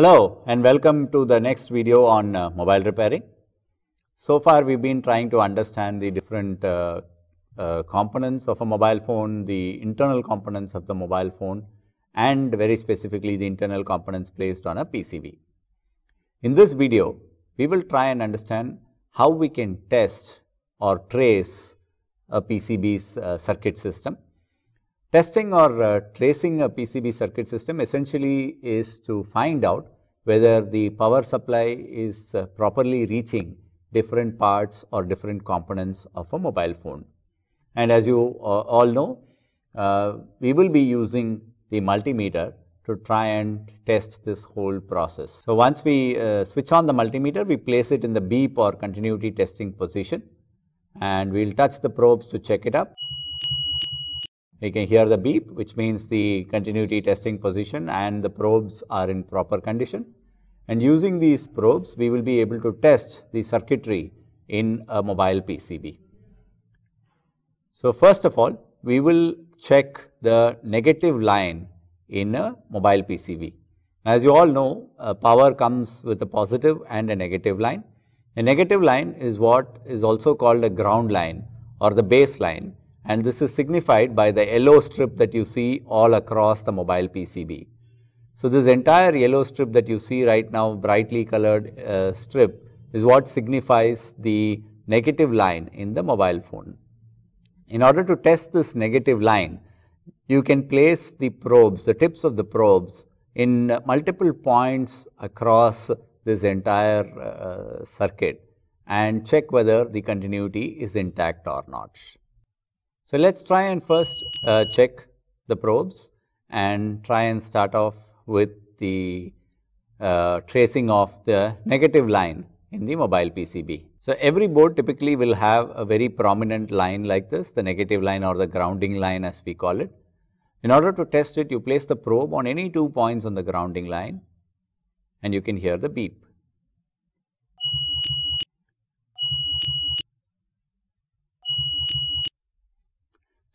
Hello and welcome to the next video on uh, mobile repairing. So far we've been trying to understand the different uh, uh, components of a mobile phone, the internal components of the mobile phone and very specifically the internal components placed on a PCB. In this video, we will try and understand how we can test or trace a PCB's uh, circuit system Testing or uh, tracing a PCB circuit system essentially is to find out whether the power supply is uh, properly reaching different parts or different components of a mobile phone. And as you uh, all know, uh, we will be using the multimeter to try and test this whole process. So, once we uh, switch on the multimeter, we place it in the beep or continuity testing position and we will touch the probes to check it up. We can hear the beep which means the continuity testing position and the probes are in proper condition. And using these probes, we will be able to test the circuitry in a mobile PCB. So, first of all, we will check the negative line in a mobile PCB. As you all know, uh, power comes with a positive and a negative line. A negative line is what is also called a ground line or the base line and this is signified by the yellow strip that you see all across the mobile PCB. So this entire yellow strip that you see right now, brightly colored uh, strip is what signifies the negative line in the mobile phone. In order to test this negative line, you can place the probes, the tips of the probes in multiple points across this entire uh, circuit and check whether the continuity is intact or not. So, let us try and first uh, check the probes and try and start off with the uh, tracing of the negative line in the mobile PCB. So, every board typically will have a very prominent line like this, the negative line or the grounding line as we call it. In order to test it, you place the probe on any two points on the grounding line and you can hear the beep.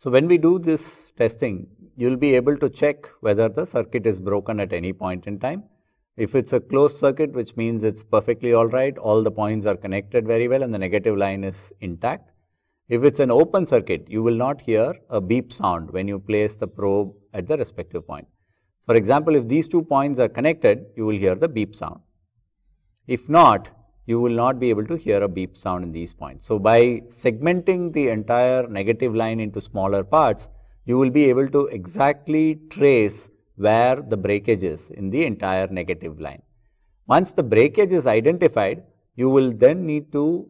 So, when we do this testing, you will be able to check whether the circuit is broken at any point in time. If it's a closed circuit, which means it's perfectly all right, all the points are connected very well and the negative line is intact. If it's an open circuit, you will not hear a beep sound when you place the probe at the respective point. For example, if these two points are connected, you will hear the beep sound. If not, you will not be able to hear a beep sound in these points. So by segmenting the entire negative line into smaller parts, you will be able to exactly trace where the breakage is in the entire negative line. Once the breakage is identified, you will then need to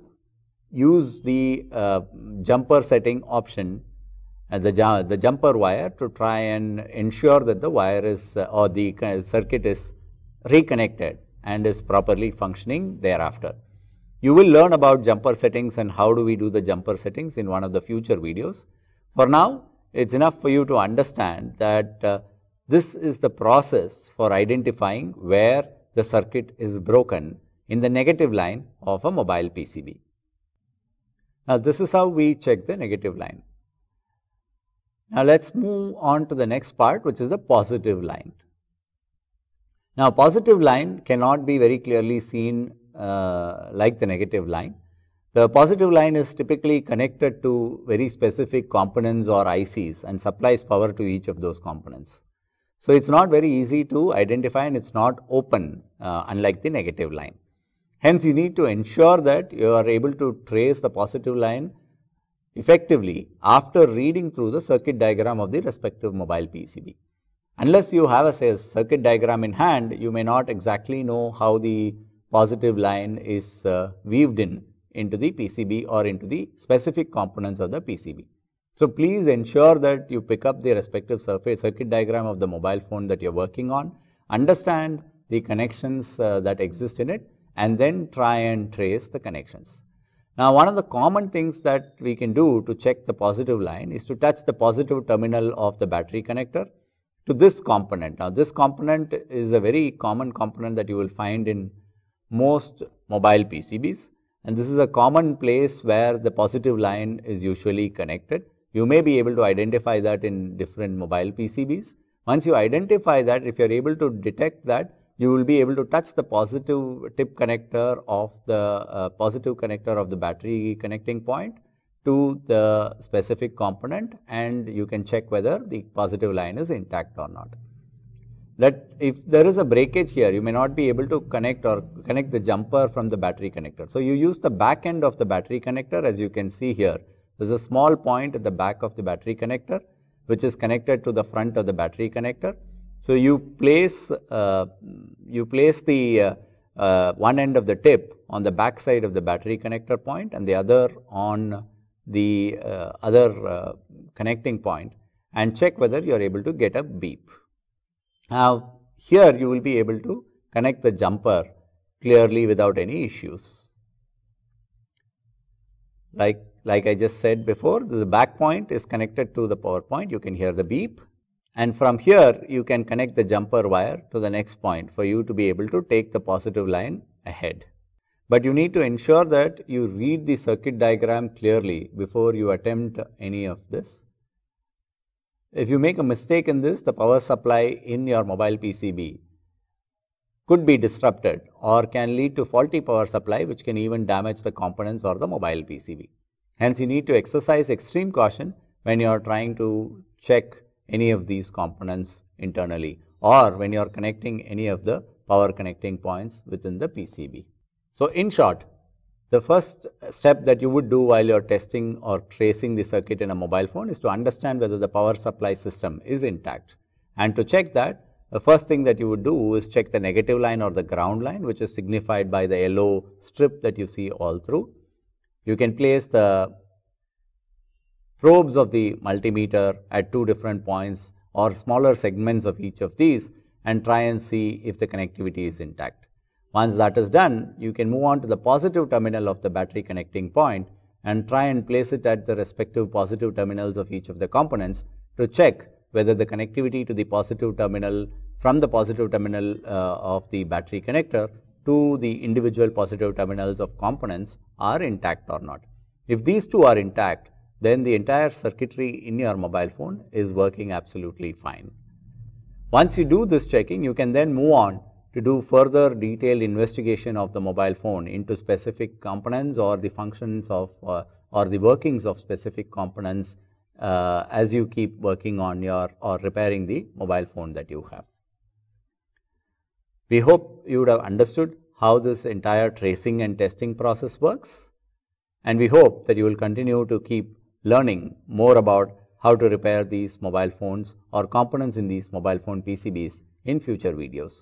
use the uh, jumper setting option uh, the, the jumper wire to try and ensure that the wire is uh, or the uh, circuit is reconnected and is properly functioning thereafter. You will learn about jumper settings and how do we do the jumper settings in one of the future videos. For now, it is enough for you to understand that uh, this is the process for identifying where the circuit is broken in the negative line of a mobile PCB. Now, this is how we check the negative line. Now, let us move on to the next part which is the positive line. Now, positive line cannot be very clearly seen uh, like the negative line. The positive line is typically connected to very specific components or ICs and supplies power to each of those components. So, it is not very easy to identify and it is not open uh, unlike the negative line. Hence, you need to ensure that you are able to trace the positive line effectively after reading through the circuit diagram of the respective mobile PCB. Unless you have a say, circuit diagram in hand, you may not exactly know how the positive line is uh, weaved in into the PCB or into the specific components of the PCB. So, please ensure that you pick up the respective surface circuit diagram of the mobile phone that you are working on, understand the connections uh, that exist in it and then try and trace the connections. Now, one of the common things that we can do to check the positive line is to touch the positive terminal of the battery connector to this component. Now, this component is a very common component that you will find in most mobile PCBs and this is a common place where the positive line is usually connected. You may be able to identify that in different mobile PCBs. Once you identify that, if you are able to detect that, you will be able to touch the positive tip connector of the uh, positive connector of the battery connecting point to the specific component and you can check whether the positive line is intact or not. That if there is a breakage here, you may not be able to connect or connect the jumper from the battery connector. So, you use the back end of the battery connector as you can see here. There is a small point at the back of the battery connector which is connected to the front of the battery connector. So, you place, uh, you place the uh, uh, one end of the tip on the back side of the battery connector point and the other on the uh, other uh, connecting point and check whether you are able to get a beep. Now, here you will be able to connect the jumper clearly without any issues. Like, like I just said before, the back point is connected to the power point, you can hear the beep and from here you can connect the jumper wire to the next point for you to be able to take the positive line ahead. But you need to ensure that you read the circuit diagram clearly before you attempt any of this. If you make a mistake in this, the power supply in your mobile PCB could be disrupted or can lead to faulty power supply which can even damage the components or the mobile PCB. Hence, you need to exercise extreme caution when you are trying to check any of these components internally or when you are connecting any of the power connecting points within the PCB. So in short, the first step that you would do while you're testing or tracing the circuit in a mobile phone is to understand whether the power supply system is intact. And to check that, the first thing that you would do is check the negative line or the ground line, which is signified by the yellow strip that you see all through. You can place the probes of the multimeter at two different points or smaller segments of each of these and try and see if the connectivity is intact. Once that is done, you can move on to the positive terminal of the battery connecting point and try and place it at the respective positive terminals of each of the components to check whether the connectivity to the positive terminal from the positive terminal uh, of the battery connector to the individual positive terminals of components are intact or not. If these two are intact, then the entire circuitry in your mobile phone is working absolutely fine. Once you do this checking, you can then move on to do further detailed investigation of the mobile phone into specific components or the functions of uh, or the workings of specific components uh, as you keep working on your or repairing the mobile phone that you have. We hope you would have understood how this entire tracing and testing process works and we hope that you will continue to keep learning more about how to repair these mobile phones or components in these mobile phone PCBs in future videos.